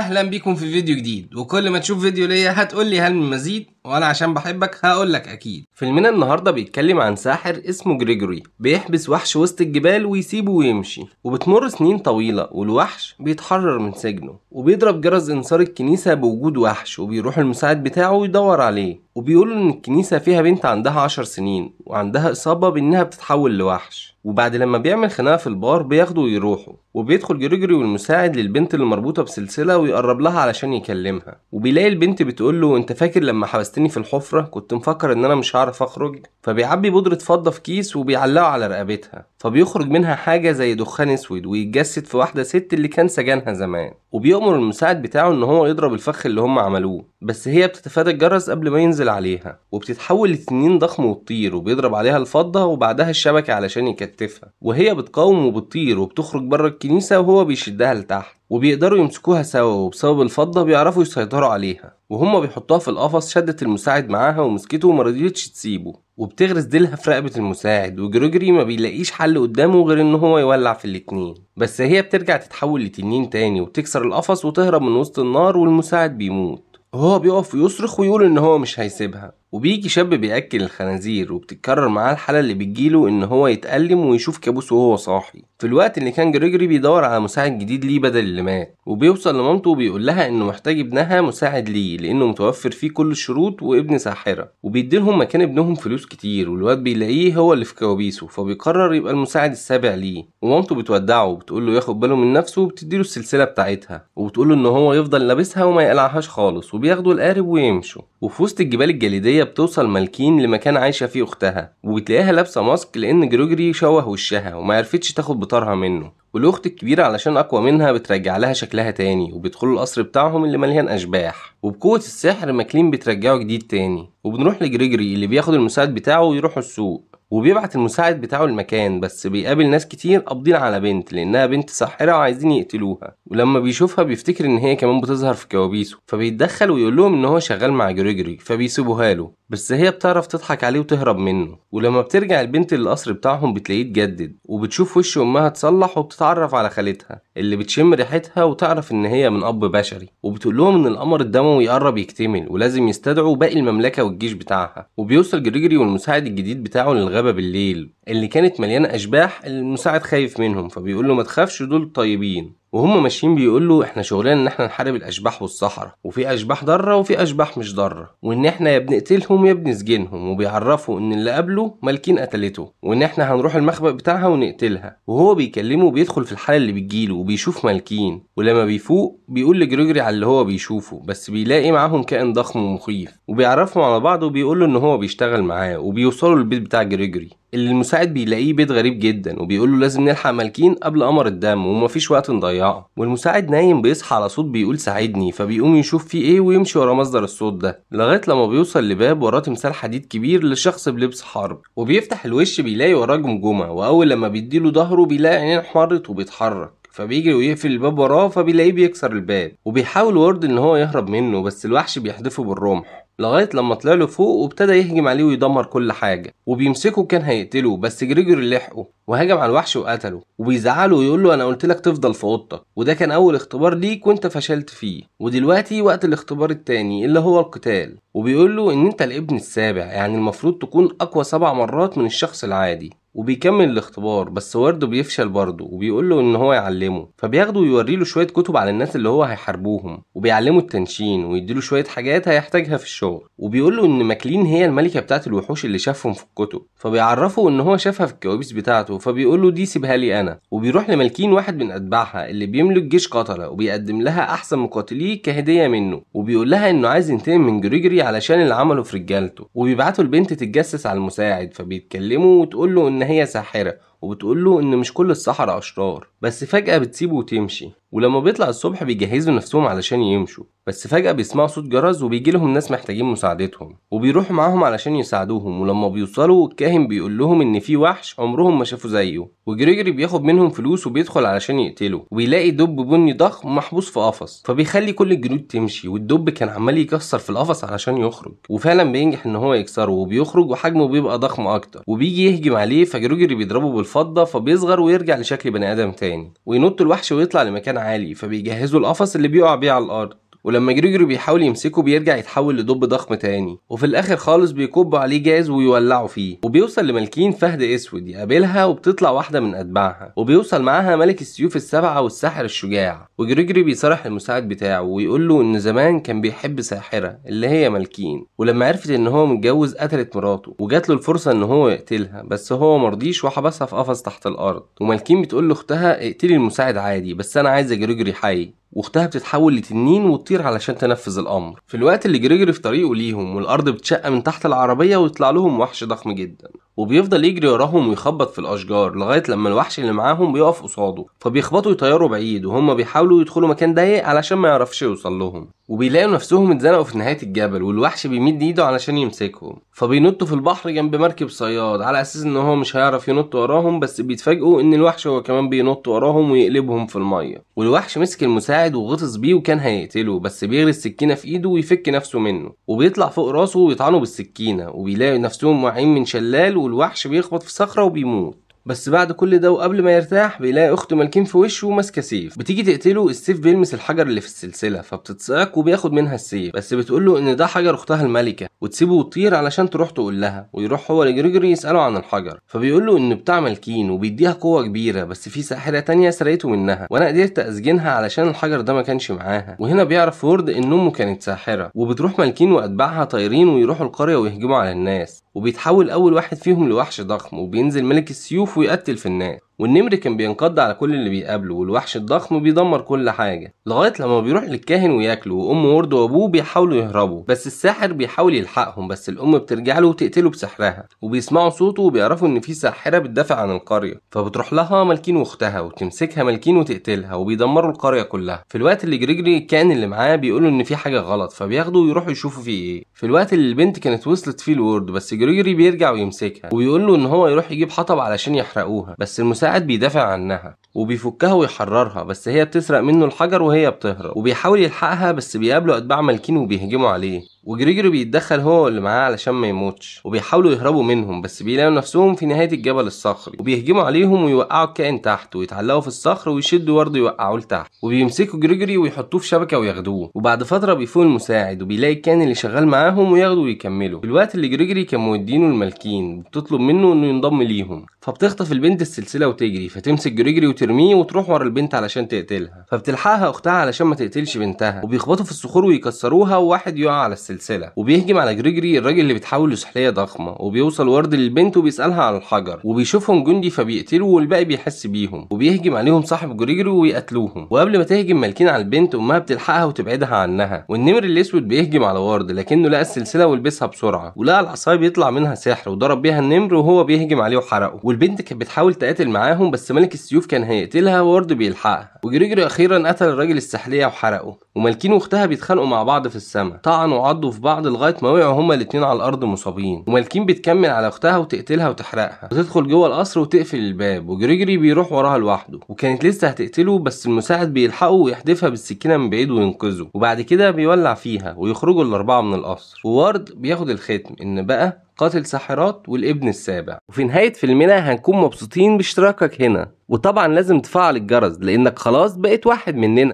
اهلا بيكم في فيديو جديد وكل ما تشوف فيديو ليا هتقول لي هل من مزيد وانا عشان بحبك هقول لك اكيد فيلمنا النهارده بيتكلم عن ساحر اسمه جريجوري بيحبس وحش وسط الجبال ويسيبه ويمشي وبتمر سنين طويله والوحش بيتحرر من سجنه وبيضرب جرس انصار الكنيسه بوجود وحش وبيروح المساعد بتاعه ويدور عليه وبيقولوا ان الكنيسه فيها بنت عندها عشر سنين وعندها اصابه بانها بتتحول لوحش وبعد لما بيعمل خناقه في البار بياخده ويروحوا وبيدخل جريجوري والمساعد للبنت اللي مربوطه بسلسله ويقرب لها علشان يكلمها وبيلاقي البنت بتقول له انت فاكر لما حبست حطني في الحفرة كنت مفكر إن أنا مش هعرف أخرج فبيعبي بودرة فضة في كيس وبيعلقه على رقبتها فبيخرج منها حاجة زي دخان أسود ويتجسد في واحدة ست اللي كان سجنها زمان وبيأمر المساعد بتاعه إن هو يضرب الفخ اللي هم عملوه بس هي بتتفادى الجرس قبل ما ينزل عليها وبتتحول لتنين ضخم وتطير وبيضرب عليها الفضة وبعدها الشبكة علشان يكتفها وهي بتقاوم وبتطير وبتخرج بره الكنيسة وهو بيشدها لتحت وبيقدروا يمسكوها سوا وبسبب الفضة بيعرفوا يسيطروا عليها وهم بيحطوها في القفص شدت المساعد معاها ومسكته ومرضيتش تسيبه وبتغرس ديلها في رقبة المساعد وجريجوري ما بيلاقيش حل قدامه غير ان هو يولع في الاتنين بس هي بترجع تتحول لتنين تاني وبتكسر القفص وتهرب من وسط النار والمساعد بيموت وهو بيقف ويصرخ ويقول ان هو مش هيسيبها وبيجي شاب بياكل الخنازير وبتتكرر معاه الحاله اللي بتجيله ان هو يتالم ويشوف كابوس وهو صاحي في الوقت اللي كان جريجوري بيدور على مساعد جديد ليه بدل اللي مات وبيوصل لمامته وبيقول لها انه محتاج ابنها مساعد ليه لانه متوفر فيه كل الشروط وابن ساحره وبيديلهم مكان ابنهم فلوس كتير والواد بيلاقيه هو اللي في كوابيسه فبيقرر يبقى المساعد السابع ليه ومامته بتودعه وبتقول له ياخد باله من نفسه وبتديله السلسله بتاعتها وبتقول له ان هو يفضل لابسها وما يقلعهاش خالص وبياخدوا القارب ويمشوا وفي وسط الجبال الجليديه وهي بتوصل مالكين لمكان عايشه فيه اختها وبتلاقيها لابسه ماسك لان جروجري شوه وشها وما عرفتش تاخد بطارها منه والاخت الكبيره علشان اقوى منها بترجع لها شكلها تاني وبيدخلوا القصر بتاعهم اللي مليان اشباح وبقوه السحر ماكلين بترجعه جديد تاني وبنروح لجريجري اللي بياخد المساعد بتاعه ويروحوا السوق وبيبعت المساعد بتاعه المكان بس بيقابل ناس كتير قابضين على بنت لانها بنت ساحره وعايزين يقتلوها ولما بيشوفها بيفتكر ان هي كمان بتظهر في كوابيسه فبيتدخل ويقول لهم ان هو شغال مع جريجري فبيسيبوها له بس هي بتعرف تضحك عليه وتهرب منه ولما بترجع البنت للقصر بتاعهم بتلاقيه اتجدد وبتشوف وش امها اتصلح وبتتعرف على خالتها اللي بتشم ريحتها وتعرف ان هي من اب بشري وبتقول لهم ان القمر الدموي قرب يكتمل ولازم يستدعوا باقي المملكه والجيش بتاعها وبيوصل جريجري والمساعد الجديد بتاعه للغابه بالليل اللي كانت مليانه اشباح المساعد خايف منهم فبيقول له ما تخافش دول طيبين وهم ماشيين بيقول له احنا شغلنا ان احنا نحارب الاشباح والصحراء وفي اشباح ضاره وفي اشباح مش ضاره وان احنا يا بنقتلهم يا بنسجنهم وبيعرفوا ان اللي قبله مالكين قتلته وان احنا هنروح المخبأ بتاعها ونقتلها وهو بيكلمه وبيدخل في الحاله اللي بتجيله وبيشوف مالكين ولما بيفوق بيقول لجريجوري على اللي هو بيشوفه بس بيلاقي معاهم كائن ضخم ومخيف وبيعرفهم على بعض وبيقول له ان هو بيشتغل معاه وبيوصلوا البيت بتاع جريجوري اللي المساعد بيلاقيه بيت غريب جدا وبيقول له لازم نلحق مالكين قبل قمر الدم ومفيش وقت نضيعه والمساعد نايم بيصحى على صوت بيقول ساعدني فبيقوم يشوف فيه ايه ويمشي ورا مصدر الصوت ده لغايه لما بيوصل لباب وراه تمثال حديد كبير لشخص بلبس حرب وبيفتح الوش بيلاقي وراه جمجمه واول لما بيديله ظهره بيلاقي عينين احمرت وبيتحرك فبيجي ويقفل الباب وراه فبيلاقيه بيكسر الباب وبيحاول وورد ان هو يهرب منه بس الوحش بيحدفه بالرمح لغايه لما طلع له فوق وابتدى يهجم عليه ويدمر كل حاجه وبيمسكه كان هيقتله بس جريجوري لحقه وهاجم على الوحش وقتله وبيزعله ويقول له انا قلت لك تفضل في اوضتك وده كان اول اختبار ليك وانت فشلت فيه ودلوقتي وقت الاختبار التاني اللي هو القتال وبيقول له ان انت الابن السابع يعني المفروض تكون اقوى سبع مرات من الشخص العادي وبيكمل الاختبار بس ورده بيفشل برضه وبيقول له ان هو يعلمه فبياخده ويوري له شويه كتب على الناس اللي هو هيحاربوهم وبيعلمه التنشين ويديله شويه حاجات هيحتاجها في الشغل وبيقول له ان ماكلين هي الملكه بتاعه الوحوش اللي شافهم في الكتب فبيعرفه ان هو شافها في الكوابيس بتاعته فبيقول له دي سيبها لي انا وبيروح لمالكين واحد من اتباعها اللي بيملك جيش قتله وبيقدم لها احسن مقاتليه كهديه منه وبيقول لها انه عايز ينتقم من جريجري علشان اللي عمله في رجالته وبيبعته البنت تتجسس على المساعد فبيتكلموا وتقول له إن هي ساحرة وبتقول له ان مش كل الصحراء اشرار بس فجأة بتسيبه وتمشي ولما بيطلع الصبح بيجهزوا نفسهم علشان يمشوا بس فجأة بيسمعوا صوت جرس وبيجي لهم ناس محتاجين مساعدتهم وبيروحوا معاهم علشان يساعدوهم ولما بيوصلوا الكاهن بيقول لهم ان في وحش عمرهم ما شافوا زيه وجريجري بياخد منهم فلوس وبيدخل علشان يقتله وبيلاقي دب بني ضخم محبوس في قفص فبيخلي كل الجنود تمشي والدب كان عمال يكسر في القفص علشان يخرج وفعلا بينجح ان هو يكسره وبيخرج وحجمه بيبقى ضخم اكتر وبيجي يهجم عليه فجريجري بيضربه الفضة فبيصغر ويرجع لشكل بني آدم تاني وينط الوحش ويطلع لمكان عالي فبيجهزوا القفص اللي بيقع بيه على الأرض ولما جريجوري بيحاول يمسكه بيرجع يتحول لدب ضخم تاني وفي الاخر خالص بيكبوا عليه جاز ويولعوا فيه وبيوصل لمالكين فهد اسود يقابلها وبتطلع واحده من اتباعها وبيوصل معاها ملك السيوف السبعه والساحر الشجاع وجريجوري بيصارح المساعد بتاعه ويقول له ان زمان كان بيحب ساحره اللي هي مالكين ولما عرفت ان هو متجوز قتلت مراته وجات له الفرصه ان هو يقتلها بس هو مرضيش وحبسها في قفص تحت الارض ومالكين بتقول لاختها اقتلي المساعد عادي بس انا عايزه جريجوري حي واختها بتتحول لتنين وتطير علشان تنفذ الامر في الوقت اللي جريجوري في طريقه ليهم والارض بتشق من تحت العربيه ويطلع لهم وحش ضخم جدا وبيفضل يجري وراهم ويخبط في الاشجار لغايه لما الوحش اللي معاهم بيقف قصاده فبيخبطوا يطيروا بعيد وهم بيحاولوا يدخلوا مكان ضيق علشان ما يعرفش يوصل لهم وبيلاقوا نفسهم اتزنقوا في نهايه الجبل والوحش بيمد ايده علشان يمسكهم فبينطوا في البحر جنب مركب صياد على اساس ان هو مش هيعرف ينط وراهم بس بيتفاجئوا ان الوحش هو كمان بينط وراهم ويقلبهم في الميه والوحش مسك المساعد قاعد وغطس بيه وكان هيقتله بس بيغلي السكينه في ايده ويفك نفسه منه وبيطلع فوق راسه ويطعنه بالسكينه وبيلاقي نفسهم واقعين من شلال والوحش بيخبط في صخره وبيموت بس بعد كل ده وقبل ما يرتاح بيلاقي اخته مالكين في وشه وماسكه سيف بتيجي تقتله السيف بيلمس الحجر اللي في السلسله فبتتصعق وبياخد منها السيف بس بتقول له ان ده حجر اختها الملكه وتسيبه وتطير علشان تروح تقول لها ويروح هو لجريجوري يساله عن الحجر فبيقول له انه بتاع مالكين وبيديها قوه كبيره بس في ساحره تانية سرقته منها وانا قدرت اسجنها علشان الحجر ده ما كانش معاها وهنا بيعرف فورد ان امه كانت ساحره وبتروح مالكين واتباعها طايرين ويروحوا القريه ويهجموا على الناس وبيتحول اول واحد فيهم لوحش ضخم وبينزل ملك السيوف ويقتل في الناس والنمر كان بينقض على كل اللي بيقابله والوحش الضخم بيدمر كل حاجه لغايه لما بيروح للكاهن وياكله وام ورد وابوه بيحاولوا يهربوا بس الساحر بيحاول يلحقهم بس الام بترجع له وتقتله بسحرها وبيسمعوا صوته وبيعرفوا ان في ساحره بتدافع عن القريه فبتروح لها مالكين واختها وتمسكها مالكين وتقتلها وبيدمروا القريه كلها في الوقت اللي جريجري الكاهن اللي معاه بيقولوا ان في حاجه غلط فبياخدوا ويروحوا يشوفوا فيه ايه في الوقت اللي البنت كانت وصلت فيه الورد بس جريجري بيرجع ويمسكها وبيقول له ان هو يروح يجيب حطب علشان بيحرقوها بس المساعد بيدافع عنها وبيفكها ويحررها بس هي بتسرق منه الحجر وهي بتهرب وبيحاول يلحقها بس بيقابله اتباع مالكين وبيهجموا عليه وجريجوري بيتدخل هو اللي معاه علشان ما يموتش وبيحاولوا يهربوا منهم بس بيلاقوا نفسهم في نهايه الجبل الصخري وبيهجموا عليهم ويوقعوا الكائن تحت ويتعلقوا في الصخر ويشدوا برضه يوقعوه لتحت وبيمسكوا جريجوري ويحطوه في شبكه وياخدوه وبعد فتره بيفوق المساعد وبيلاقي الكائن اللي شغال معاهم وياخده ويكمله في الوقت اللي جريجوري كان مودينه المالكين بتطلب منه انه ينضم ليهم فبتخطف البنت السلسله وتجري فتمسك جريجوري وترميه وتروح ورا البنت علشان تقتلها فبتلحقها اختها علشان ما تقتلش بنتها وبيخبطوا في الصخور ويكسروها وواحد يقع على السلسله السلسله وبيهجم على جريجري الراجل اللي بيتحول لسحليه ضخمه وبيوصل ورد للبنت وبيسالها على الحجر وبيشوفهم جندي فبيقتله والباقي بيحس بيهم وبيهجم عليهم صاحب جريجري ويقتلوهم وقبل ما تهجم مالكين على البنت امها بتلحقها وتبعدها عنها والنمر الاسود بيهجم على ورد لكنه لقى السلسله ولبسها بسرعه ولقى العصايه بيطلع منها سحر وضرب بيها النمر وهو بيهجم عليه وحرقه والبنت كانت بتحاول تقاتل معاهم بس ملك السيوف كان هيقتلها وورد بيلحقها وجريجري اخيرا قتل الراجل السحليه وحرقه ومالكين واختها بيتخانقوا مع بعض في السماء طعن وعض يخبطوا في بعض لغايه ما وقعوا هما الاتنين على الارض مصابين ومالكين بتكمل على اختها وتقتلها وتحرقها وتدخل جوه القصر وتقفل الباب وجريجري بيروح وراها لوحده وكانت لسه هتقتله بس المساعد بيلحقه ويحدفها بالسكينه من بعيد وينقذه وبعد كده بيولع فيها ويخرجوا الاربعه من القصر وورد بياخد الختم ان بقى قاتل ساحرات والابن السابع وفي نهاية فيلمنا هنكون مبسوطين باشتراكك هنا وطبعا لازم تفعل الجرس لانك خلاص بقيت واحد مننا